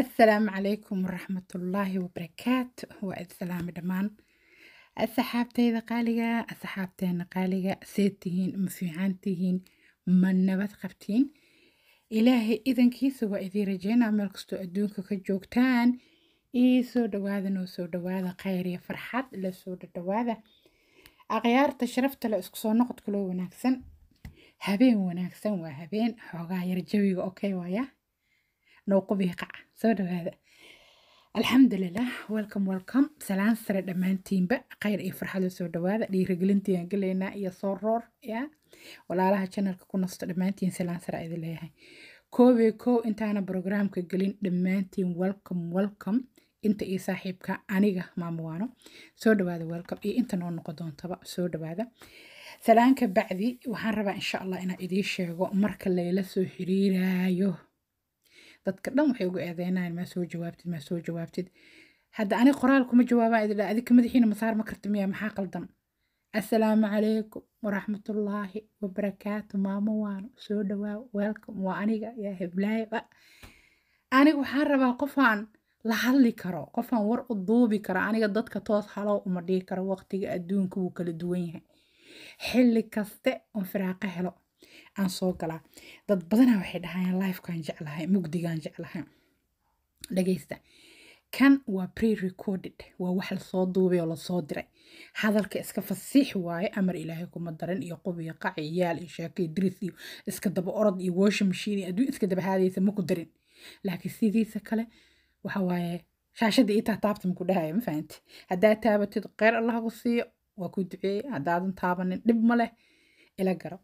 asalaamu calaykum waraxmatullaahi wabarakaatu waa salaami dhammaan asxaabteyda qaaliga asxaabteena qaaliga see tihiin ma fiican tihiin ma nabad qabtiin ilaahay idankiisa waa idiin rajeynaa meel kastoo adduunka ka joogtaan iisoo dhawaada noo soo dhawaada khayr iyo farxad la soo dhadhawaada akhyaarta sharafta le isku soo noqod kaloo wanaagsan habeen wanaagsan waa habeen xoogaa yar jawiga okay waaya nooqobiya soo dhawaada alxamdulilah welcom welcom salaan sare dhammaantiinba khayr iyo farxadla soo dhawaada dhiirigelintiiyaan gelaynaa iyo soo roor ya walaalaha janalka ku nasto dhammaantiin salaan sare idin leeyahay koobee koo intaana brograamka gelin dhammaantiin welcome welcome inta iyo saaxiibka aniga maamuwaano soo dhawaada welcome iyo inta noo noqon doontaba soo dhawaada salaanka bacdi waxaan rabaa insha allah inaan idiin sheego marka layla soo xiriirayo dadka dhan waxay ugu eedeynayan maa soo jawaabtid maa soo jawaabtid hadda ani qoraal kuma jawaabaa idila adika madaxiina masaar ma karta miya maxaa qaldan assalaamu calaykum waraxmatullaahi wabarakaatu maamo waano soo dhawaa welcome waa aniga yaa heblaayba aniga waxaan rabaa qofaan la hadli karo qofaan war u duubi karo aniga dadka toos halow uma dhihi karo waqtiga adduunka wuu kala duwan yahay xilli kaste oon firaaqo helo aan soo galaa dad badanaa waxay dhahayaan lifekaan jeclahay mugdigaan jeclahay dhageysta kan waa pre recorded waa wax lasoo duubay oo lasoo diray hadalka iska fasiix waaye amar ilaahay kuma darin iyo qub iyo qac iyo yaal iyo sheeko iyo diris iyo iska daba orod iyo washing machine iyo adduun iska daba haadaysa maku darin laakiin sidiisa kale waxa waaye shaashadda ii taataabta maku dhahaya ma fahanti haddaad taabatid kheyr allah ku siiyo waa ku duceeyey haddaadan taabanin dhib ma leh ila garo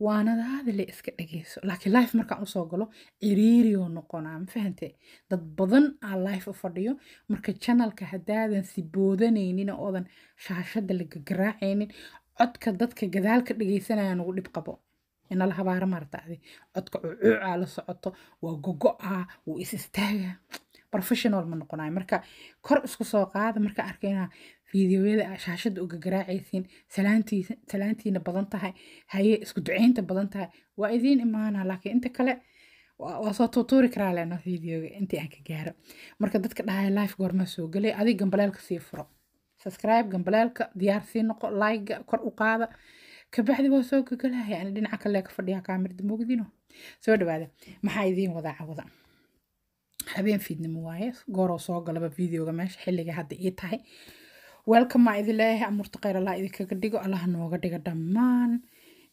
waanadaada la iska dhageyso laakiin life markaan usoo galo ciriirioo noqonaa ma mafahante dad badan aa life u fadhiyo marka janalka haddaadan siboodanaynin oodan shaashada la gagaraacaynin codka dadka gadaalka dhageysanaya nugu dhib qabo inala habaara maartaadi codka cucuucaa la socoto waa gogo-aa wuu is istaagaa professional ma noqonayo marka kor isku soo qaada marka arkayna fiidiyowyada ashashada uga garaacaysiin salaantiina badan tahay haye isku duceynta badan tahay waa idiin imaana laakiin inta kale waa soo tuutuuri karaa leno fiideoga intii aan ka gaaro marka dadka dhahaya life goormaa soo gelay adig gambaleelka sii furo subscribe gambaleelka diyaar sii noqo laayga kor u qaada kabacdi waa soo gagalaya ani dhinaca kale ka fadhiyaa kaamirda moogdino soo dhawaada maxaa idiin wadaa cawada habeen fiidnimo waaye gooroo soo galaba videoga meesha xilliga hadda ii tahay welcome maa idinleeyahay amuurta kheyr allah idinkaga dhigo allaha nooga dhiga dhammaan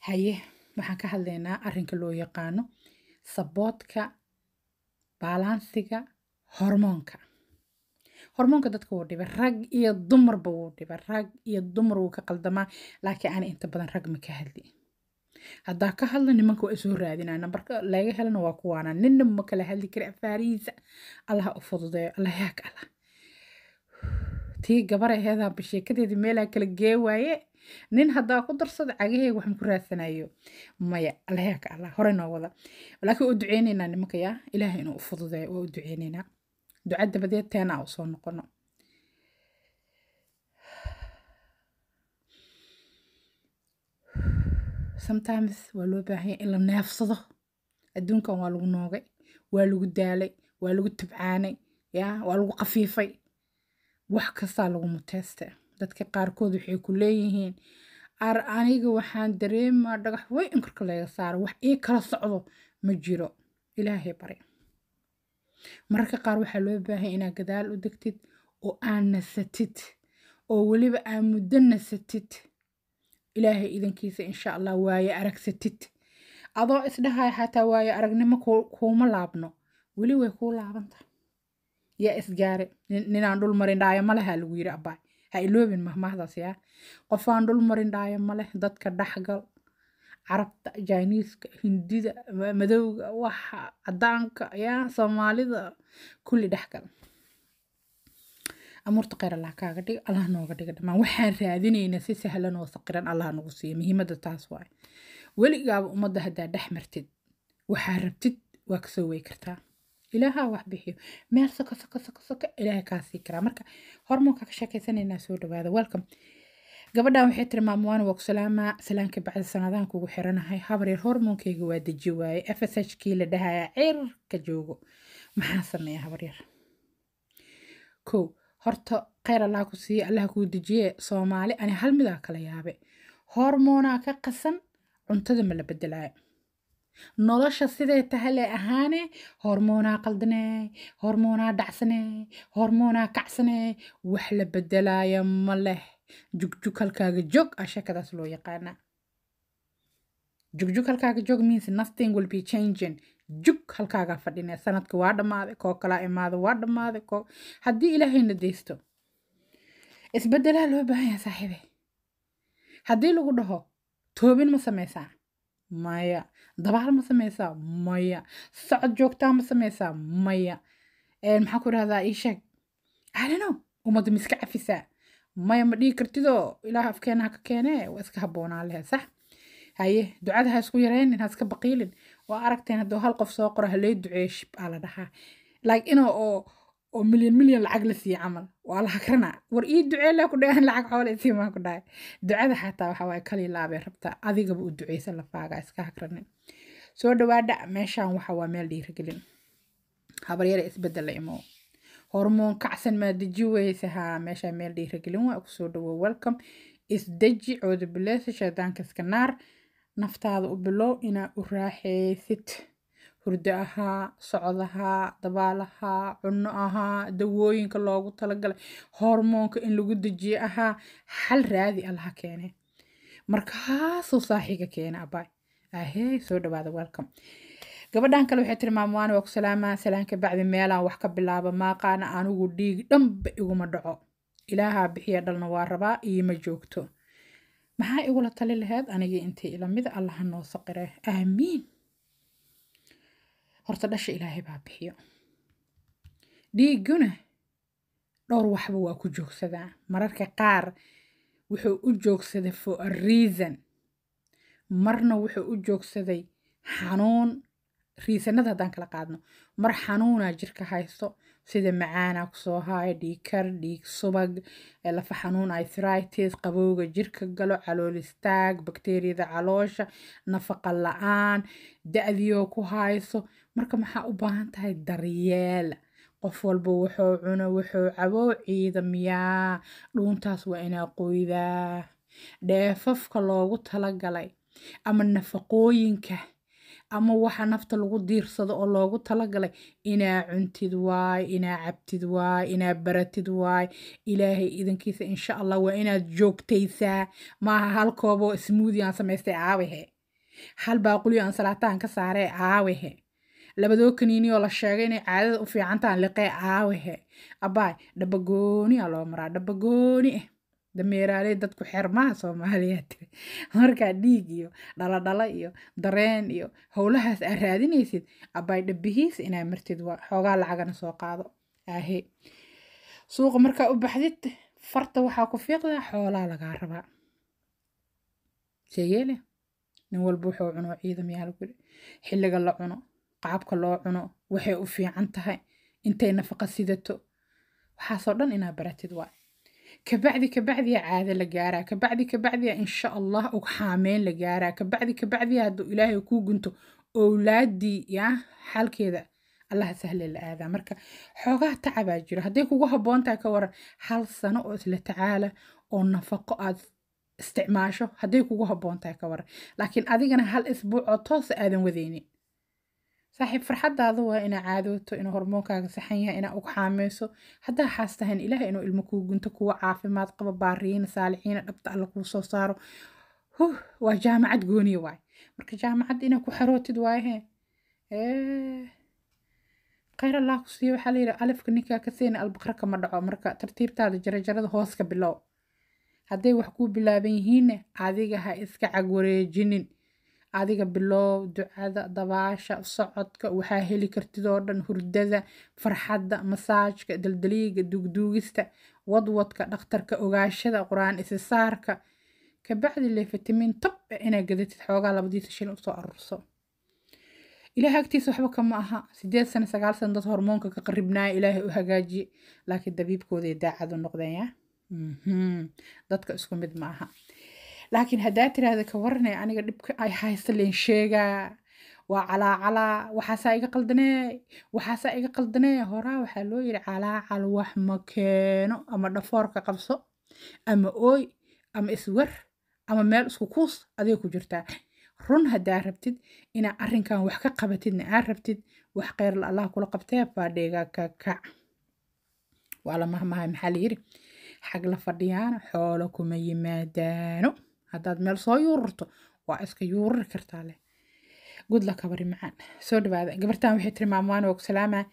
haye waxaan ka hadlaynaa arrinka loo yaqaano saboodka baalaansiga hormoonka hormoonka dadka wuu dhiba rag iyo dumarba wuu dhiba rag iyo dumar wuu ka qaldamaa laakiin ana inta badan rag ma ka hadli haddaa ka hadla nimanka waa isoo raadinaa nambarka laga helana waa kuwaana ninna ma kala hadli kara afaarihiisa allaha u fududeeyo allahayaaka allah tii gabar aheedahaba sheekadeedii meelaa kala gee waaye nin haddaa ku darsada cagaheega waxaan ku raadsanayo maya alheerka allah hore noo wada laakiin u duceyneynaa nimankayaa ilaahay inuu u fududeeyo waa u duceyneynaa duca dabadeed u soo noqono sometimes waa loo baahanya in la neefsado adduunkan waa lagu noogay waa lagu daalay waa lagu tabcaanay ya waa lagu qafiifay wax kastaa lagu muteyste dadka qaarkood waxay ku leeyihiin ar aniga waxaan dareemaa dhagax way in korka laga saaro wax ii kala socdo ma jiro ilaahay bare mararka qaar waxaa loo baahay inaad gadaal u degtid oo aad nasatid oo weliba aad muddo nasatid ilaahay idankiisa insha allah waaye aragsatid adoo isdhahaya xataa waayo aragnimo kuuma laabno weli way kuu laabantahay yaa isgaare ninaan dhul marin dhaaya maleh lagu yiri abaay ha iloobin mahmahdaas yaa qofaan dhul marin dhaaya maleh dadka dhexgal carabta jaaniiska hindida madowga waxa cadaanka yaa soomaalida kulli dhexgal amuurta kheyr allah kaaga dhiga allah nooga dhiga dhammaan waxaan raadinaynaa si sahlan oo saqiran allah nagu siiya muhiimadda taas waaye weligaaba ummadda haddaa dhex martid waxaa rabtid waa kasoo wey kartaa ilaahaa wax bixiyo meel soko soko soko soko ilaahay kaa sii karaa marka hormoonka ka sheekaysanaynaa soo dhawaada welcome gabadhan waxay tiri maamuwaan waa ku salaamaa salaamka bacda sanadahan kugu xiranahay habaryar hormoonkeyga waa deji waaye f s h kii la dhahaya cirka joogo maxaa sameeya habaryar kow horta kheyr allah ku siiye allah kuu dejiye soomaali ani hal kala yaabe hormoonaa ka qasan cuntada ma la bedelayo nolosha siday tahale ahaane hormoonaa qaldanee hormoonaa dhacsanee hormoonaa kacsanee wax la bedelaaya ma leh jugjug halkaaga joog ashakadaas ah loo yaqaana jugjug halkaaga joog means nothing will be changing jug halkaagaa fadhine sanadka waa dhammaaday koo kalaa imaada waa dhammaaday koo haddii ilaahayna deysto isbedelaa loo baahan yahay saaxiibe haddii lagu dhaho toobin ma samaysaa maya dabaal ma sameysaa maya socod joogtaa ma sameysaa maya maxaan ku idhahdaa ii sheeg alano ummadda ma iska cafisaa maya ma dhihi kartidoo ilaah afkeena ha ka keenee waa iska habboonaa lehe sax haye ducada ha isku yareynin ha iska baqiilin waa aragteen hadduu hal qof soo qoro ha lee duceesh baa la dhahaa like inoo oo oo milyan milyan lacag la siiya camal waa la hakrana war ii duceelaa ku dhagaan lacag xoole siimaan ku dhahay ducada xataa waxa waaye kali laabay adigaba u duceysa lafaaga iska hakrani soo dhawaadha meeshan waxa waa meel dhiirigelin habaryara isbedel la hormoon kacsan maa deji weysa haa meel dhiirigelin waa kusoo dhawow welcome isdeji cooda shaydaanka iska naar naftaada u bilow inaa u raaxeysid hurdo ahaa socod ahaa dabaal ahaa cunno ahaa dawooyinka loogu talagalay hormoonka in lagu dejiye ahaa xal raadi alaha keene markaasuu saaxiiga keena abaay ahey soo dhawaada welcome gabadhan kale waxay tiri maamwaani waa ku salaamaa salaanka bacdi meelaan wax ka bilaaba maaqaana anigu dhiig dhanba iguma dhaco ilaahaa bixiya dhalna waa rabaa iima joogto maxaa igula tali laheed anigii intay ila mida allaha noo saqire aamiin horta dhasha ilaahay baa bixiyo dhiiguna dhowr waxba waa ku joogsadaa mararka qaar wuxuu u joogsaday for a reason marna wuxuu u joogsaday xanuun riisanada haddaan kala qaadno mar xanuunaa jirka haysto sida macaana kusoo haaya dhiigkar dhiig subag lafa xanuun ithritis qabowga jirka galo calool istaag bakteeriyada caloosha nafaqa la-aan da-dioo ku hayso marka maxaa u baahan tahay daryeel qof walba wuxuu cuno wuxuu cabo ciidamiyaa dhuuntaas waa inaa qoydaa dheefafka loogu tala galay ama nafaqooyinka ama waxa nafta lagu diirsado oo loogu talagalay inaa cuntid waay inaa cabtid waay inaa baratid waay ilaahay idinkiisa insha allah waa inaad joogtaysaa maaha halkoobo smuudi aan samaystay caawihe hal baaqulyo aan salaataan ka saaree caawihe labadoo kaniini oo la sheegay inay caadada u fiicantahan liqee caawihe abaay dhabagooni a loo maraa dhabagooni eh dameeraaley dadku xermaha soomaaliya tiri markaa dhiig iyo dhaladhala iyo dareen iyo howlahaas aa raadinaysid abbay dhabihiis inaa martid xoogaa lacagana soo qaado aahe suuqa markaa u baxdid farta waxaa ku fiiqdaa xoolaa lagaa rabaa sheeyeele nin walba wuxuu cuno ciidamayaa lagu yidhi xilliga la cuno qaabka loo cuno waxay u fiican tahay intay nafaqa sidato waxaasoo dhan inaa baratid waa kabacdi kabacdiya caado la gaaraa kabacdi kabacdiya insha allah og xaameyn la gaaraa kabacdi kabacdiya hadduu ilaahay kuu gunto owlaadii ya xaalkeeda allaha sahle la aadaa marka xoogaha tacabaa jiro hadday kugu haboon tahay ka waran hal sano oo isla tacaala oo nafaqo aad isticmaasho hadday kugu haboon tahay ka waran laakiin adigana hal isbuuc oo toosa aadan wadeynin saaxiib farxadaadu waa inaa caadooto inuu hormoonkaaga saxan yahay inaa ug xaameyso haddaa xaas tahan ilaaha inuu ilmo kuu gunto kuwa caafimaad qaba baariyiina saalixiina dhabta alle kuu soo saaro huh waa jaamacad gooniya waay marka jaamacad inaa ku xarootid waayahe khayr allah ku siiyo waxaa layidhi alifka ninkaa ka seena albaqra kama dhaco marka tartiibtaada jarajarada hoos bilow hadday wax kuu bilaaban yihiinne adiga ha iska cagwareejinin adiga bilow ducada dabaasha socodka waxaa heli kartid oo dhan hurdada farxadda masaajka daldaliiga duugduugista wadwadka dhakhtarka ogaashada qur-aan isisaarka kabacdi le fitamiin tabba eh inaa gadatid xoogaa labadiisa shil usoo arurso ilaaha agtiisa waxba kama aha sideed sano sagaal sano dad hormoonka ka qaribnaaya ilaahay u hagaajiye laakiin dabiibkooday daacadu noqdeen mhm. dadka isku mid ma aha laakiin haddaa tiraahda ka waranay aniga dhibka ay haysta leen sheegaa waa calaacalaa waxaasaa iga qaldanee waxaasaa iga qaldanee horaa waxaa loo yidhi calaacal wax ma keeno ama dhafoorka qabso ama ooy ama iswar ama meel isku kuus adiga ku jirtaa run haddaa rabtid inaa arinkan wax ka qabatidna aa rabtid wax la allah kula qabtee fadhiga kaka kac waa la mahmahay maxaa layidhi xag la fadhiyaana xoolo kuma yimaadaano haddaad meel soo yuurarto waa iska yuurari kartaa leh gudla kabari macaan soo dhawaada gabartan waxay tiri maamwaan waa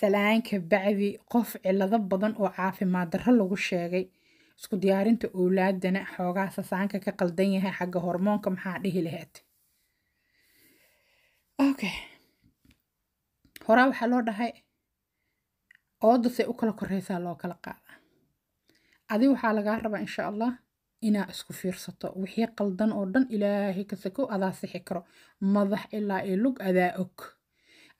salaanka bacdi qof cilado badan oo caafimaad darro lagu sheegay isku diyaarinta owlaadana xoogaa sasaanka ka qaldan yahay xagga hormoonka maxaa dhihi laheed okay horaa waxaa loo dhahay oodasay u kala koreysaa loo kala qaada adi waxaa lagaa rabaa insha allah inaa isku fiirsato wixii qaldan oo dhan ilaahay ka sakow adaa sixi karo madax ilaa ee lug adaa og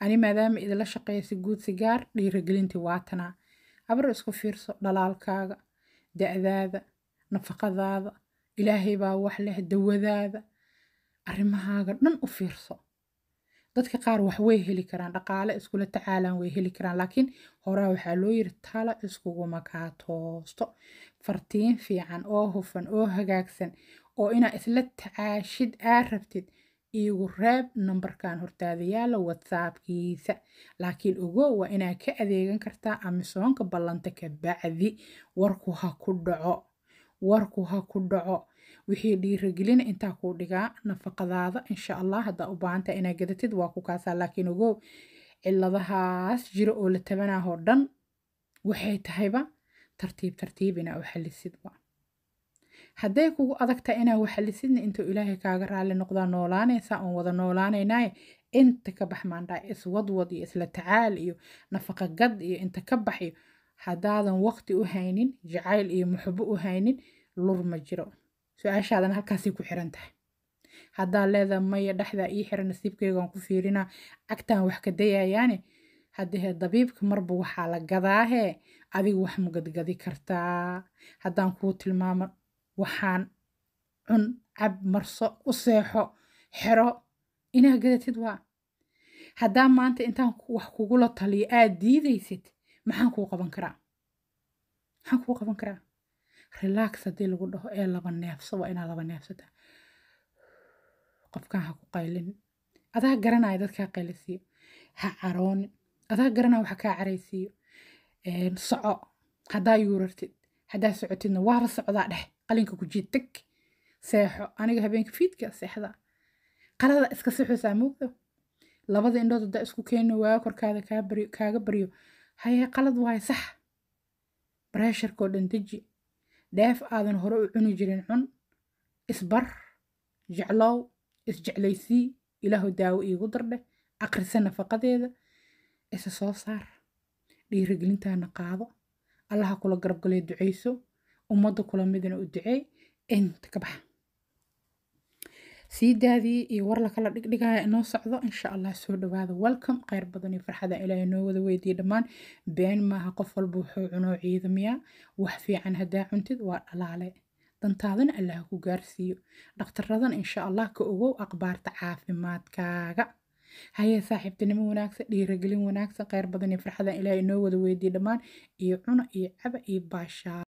ani maadaama idinla shaqeysa si guud sigaar dhiirigelintii waatanaa abar isku fiirso dhalaalkaaga da-daada nafaqadaada ilaahay baa wax leh dawadaada arrimahaaga dhan u fiirso dadka qaar wax way heli karaan dhaqaale iskula tacaalaan way heli karaan laakiin horaa waxaa loo yiri tala iskuguma kaa toosto fartiin fiican oo hufan oo hagaagsan oo inaa isla tacaashid aa rabtid iigu reeb nambarkan hortaadayaala yaala whatsappkiisa laakiin ogo waa inaa ka adeegan kartaa amisoonka ballanta kabacdi warku ha ku dhaco warku ha ku dhaco wixii dhiiragelina intaa kuu dhigaa nafaqadaada insha allah haddaa u baahanta inaa gadatid waa ku kaasaa laakiin ogow ciladahaas jiro oo la tabanahoo dhan waxay tahayba tartiib tartiib inaa u xalisidba kugu adagta inaa waxalisidna intuu ilaahay kaaga raali noqdaa noolaanaysaa oon wada noolaanaynaaye inta ka bax maandhaa iswadwad iyo isla tacaal iyo nafaqagad iyo inta ka baxyo haddaadan waqti u haynin jacayl iyo muxubo u haynin lur ma jiro su-aashaadan halkaasay ku xiran tahay haddaa leedaa maya dhexdaa ii xiran nasiibkeygaan ku fiirinaa cagtaan wax ka dayayaane haddee dabiibka marba waxaa la gadaahee adiga wax ma gadgadi kartaa haddaan kuu tilmaamo waxaan cun cab marso u seexo xero inaa gadatid waa haddaa maanta intaan wax kugula taliyo aad diidaysid maxaan kuu qaban karaa maxaan kuu qaban karaa relax haddii lagu dhaho ee laba neefso waa inaa laba neefsata qofkaan ha ku qaylin adaa garanaya dadkaa qaylisiiyo ha caroonin adaa garanaya waxa kaa caraysiiyo soco hadaa yuurartid hadaa socotidna waaba socdaa dheh qalinka ku jiid teg seexo aniga habeenka fiidka seexda qalada iska seexoosaa moogdo labada indhood hadaa isku keeno waaga korkaada kaaga baryo haye qalad waaye sax bareesharkoo dhan deji dheef aadan hore u cuni jirin cun isbar jeclow isjeclaysii ilaahu daawo iigu dardhe akrisa nafaqadeeda isa soo saar dhiirigelintaana qaado allaha kula garabgalee duceyso ummada kula midna u ducey inta ka baxa sii iyo war lakala dhigdhigaaya inoo socdo insha allah soo dhawaada welcome kheyr badan iyo farxada ilaahay noo wada weydiiya dhammaan been maaha qof walba wuxuu cunoo ciidamiyaa wax fiican haddaa cuntid waa dhalaale dantaadana allah ku gaarsiiyo dhakhtarradan insha allah ka ogow akhbaarta caafimaadkaaga haye saaxiibtinimo wanaagsan dhiirigelin wanaagsan kheyr badan iyo farxadan ilaahay inoo wada weydiiye dhammaan iyo cuno iyo caba iyo baashaa